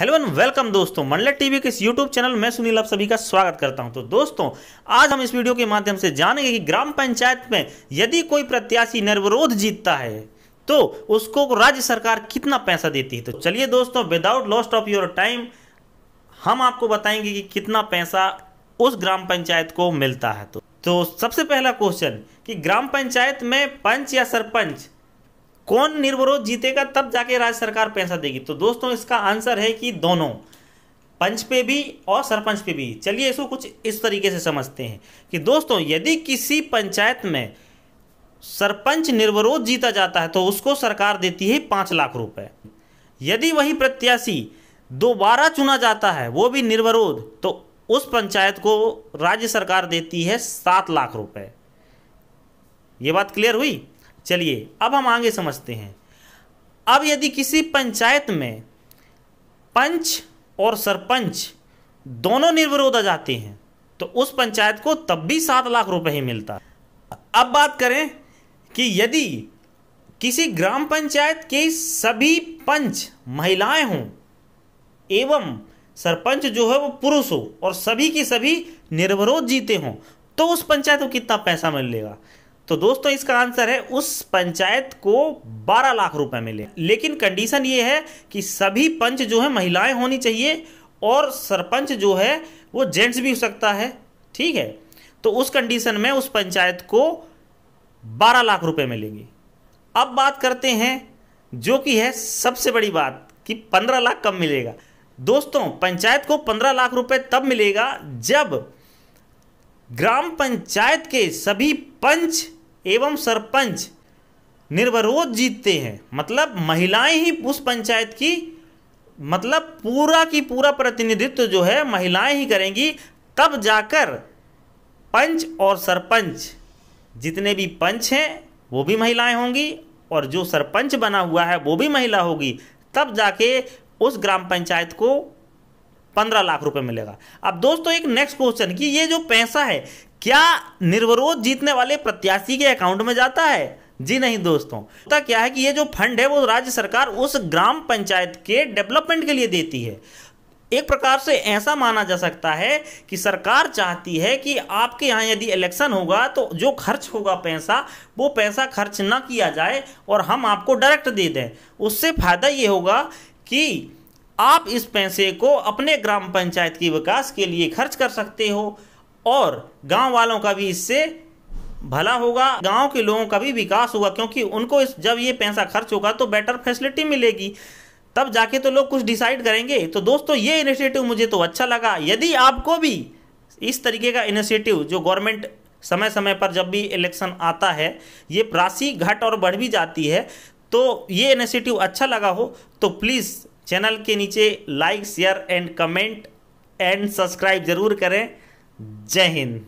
Hello and welcome दोस्तों Mandla TV के इस यूट्यूब चैनल में सुनील आप सभी का स्वागत करता हूं तो दोस्तों आज हम इस वीडियो के माध्यम से जानेंगे कि ग्राम पंचायत में यदि कोई प्रत्याशी निर्विरोध जीतता है तो उसको राज्य सरकार कितना पैसा देती है तो चलिए दोस्तों without lost of your time हम आपको बताएंगे कि कितना पैसा उस ग्राम पंचायत को मिलता है तो, तो सबसे पहला क्वेश्चन कि ग्राम पंचायत में पंच या सरपंच कौन निर्विरोध जीतेगा तब जाके राज्य सरकार पैसा देगी तो दोस्तों इसका आंसर है कि दोनों पंच पे भी और सरपंच पे भी चलिए इसको कुछ इस तरीके से समझते हैं कि दोस्तों यदि किसी पंचायत में सरपंच निर्विरोध जीता जाता है तो उसको सरकार देती है पाँच लाख रुपए यदि वही प्रत्याशी दोबारा चुना जाता है वो भी निर्विरोध तो उस पंचायत को राज्य सरकार देती है सात लाख रुपए ये बात क्लियर हुई चलिए अब हम आगे समझते हैं अब यदि किसी पंचायत में पंच और सरपंच दोनों निर्विरोध आ जाते हैं तो उस पंचायत को तब भी सात लाख रुपए ही मिलता अब बात करें कि यदि किसी ग्राम पंचायत के सभी पंच महिलाएं हों एवं सरपंच जो है वो पुरुष हो और सभी की सभी निर्विरोध जीते हों तो उस पंचायत को कितना पैसा मिलेगा तो दोस्तों इसका आंसर है उस पंचायत को 12 लाख रुपए मिले लेकिन कंडीशन ये है कि सभी पंच जो है महिलाएं होनी चाहिए और सरपंच जो है वो जेंट्स भी हो सकता है ठीक है तो उस कंडीशन में उस पंचायत को 12 लाख रुपए मिलेंगे अब बात करते हैं जो कि है सबसे बड़ी बात कि 15 लाख कब मिलेगा दोस्तों पंचायत को 15 लाख रुपए तब मिलेगा जब ग्राम पंचायत के सभी पंच एवं सरपंच निर्वरोध जीतते हैं मतलब महिलाएं ही उस पंचायत की मतलब पूरा की पूरा प्रतिनिधित्व जो है महिलाएं ही करेंगी तब जाकर पंच और सरपंच जितने भी पंच हैं वो भी महिलाएं होंगी और जो सरपंच बना हुआ है वो भी महिला होगी तब जाके उस ग्राम पंचायत को पंद्रह लाख रुपए मिलेगा अब दोस्तों एक नेक्स्ट क्वेश्चन कि ये जो पैसा है क्या निर्विरोध जीतने वाले प्रत्याशी के अकाउंट में जाता है जी नहीं दोस्तों तो क्या है कि ये जो फंड है वो राज्य सरकार उस ग्राम पंचायत के डेवलपमेंट के लिए देती है एक प्रकार से ऐसा माना जा सकता है कि सरकार चाहती है कि आपके यहाँ यदि इलेक्शन होगा तो जो खर्च होगा पैसा वो पैसा खर्च ना किया जाए और हम आपको डायरेक्ट दे दें उससे फायदा ये होगा कि आप इस पैसे को अपने ग्राम पंचायत के विकास के लिए खर्च कर सकते हो और गांव वालों का भी इससे भला होगा गांव के लोगों का भी विकास होगा क्योंकि उनको इस जब ये पैसा खर्च होगा तो बेटर फैसिलिटी मिलेगी तब जाके तो लोग कुछ डिसाइड करेंगे तो दोस्तों ये इनिशिएटिव मुझे तो अच्छा लगा यदि आपको भी इस तरीके का इनिशिएटिव जो गवर्नमेंट समय समय पर जब भी इलेक्शन आता है ये प्रासी घट और बढ़ भी जाती है तो ये इनिशिएटिव अच्छा लगा हो तो प्लीज़ चैनल के नीचे like share and comment and subscribe ज़रूर करें Jehin.